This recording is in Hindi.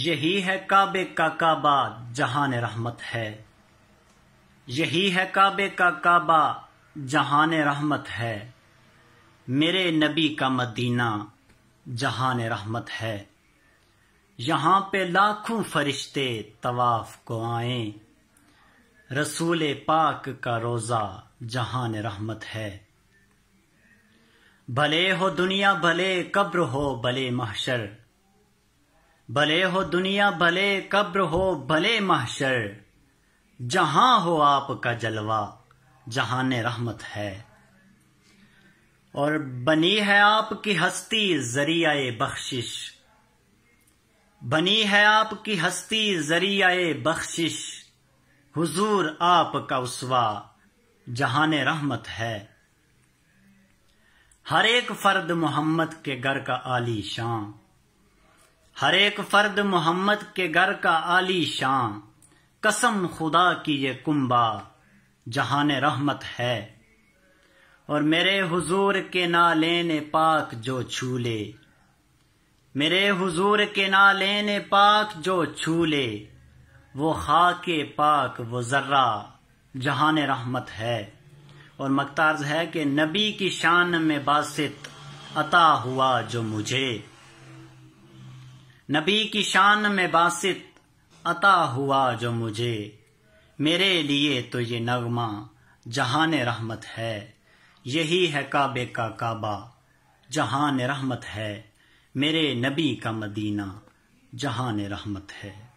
यही है काबे का काबा जहान रहमत है यही है काबे का काबा जहान रहमत है मेरे नबी का मदीना जहान रहमत है यहाँ पे लाखों फरिश्ते तवाफ को आए रसूल पाक का रोज़ा जहान रहमत है भले हो दुनिया भले कब्र हो भले महशर भले हो दुनिया भले कब्र हो भले महशर जहां हो आपका जलवा जहां ने रहमत है और बनी है आपकी हस्ती जरिया बख्शिश बनी है आपकी हस्ती जरिया बख्शिश हुजूर आपका उसवा जहाने रहमत है हर एक फर्द मोहम्मद के घर का आली शां हर एक फर्द मोहम्मद के घर का आली शान कसम खुदा की ये कुंबा जहान रहमत है और मेरे हुजूर के लेने पाक जो छू ले मेरे हुजूर के ना लेने पाक जो छू ले वो खाके पाक वो जर्रा जहान रहमत है और मकतार्ज है कि नबी की शान में बासित अता हुआ जो मुझे नबी की शान में बासित अता हुआ जो मुझे मेरे लिए तो ये नगमा जहान रहमत है यही है काबे का काबा जहान रहमत है मेरे नबी का मदीना जहान रहमत है